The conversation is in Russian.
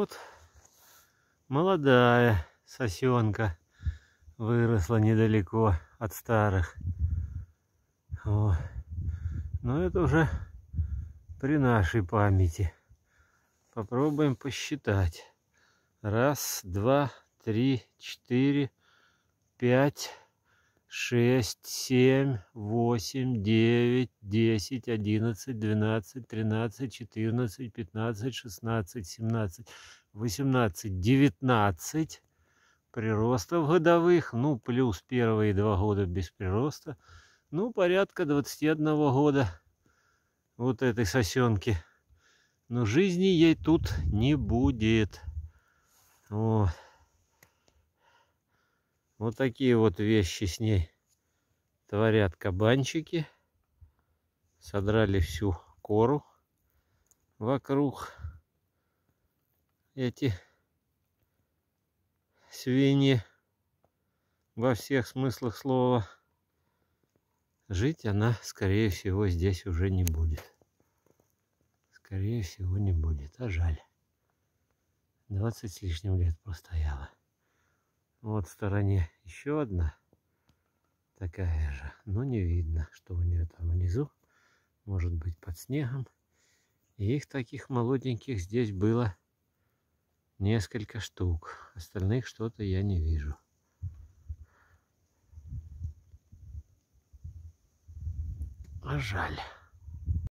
вот молодая сосенка выросла недалеко от старых. Вот. Но ну, это уже при нашей памяти. Попробуем посчитать. Раз, два, три, четыре, пять, шесть, семь, восемь, девять, десять, одиннадцать, двенадцать, тринадцать, четырнадцать, пятнадцать, шестнадцать, семнадцать, восемнадцать, девятнадцать приростов годовых, ну, плюс первые два года без прироста, ну, порядка 21 года вот этой сосенки. Но жизни ей тут не будет. Вот. Вот такие вот вещи с ней творят кабанчики. Содрали всю кору вокруг эти свиньи во всех смыслах слова. Жить она, скорее всего, здесь уже не будет. Скорее всего, не будет, а жаль. 20 с лишним лет простояла. Вот в стороне еще одна такая же, но не видно, что у нее там внизу, может быть под снегом. И их таких молоденьких здесь было несколько штук, остальных что-то я не вижу. А жаль.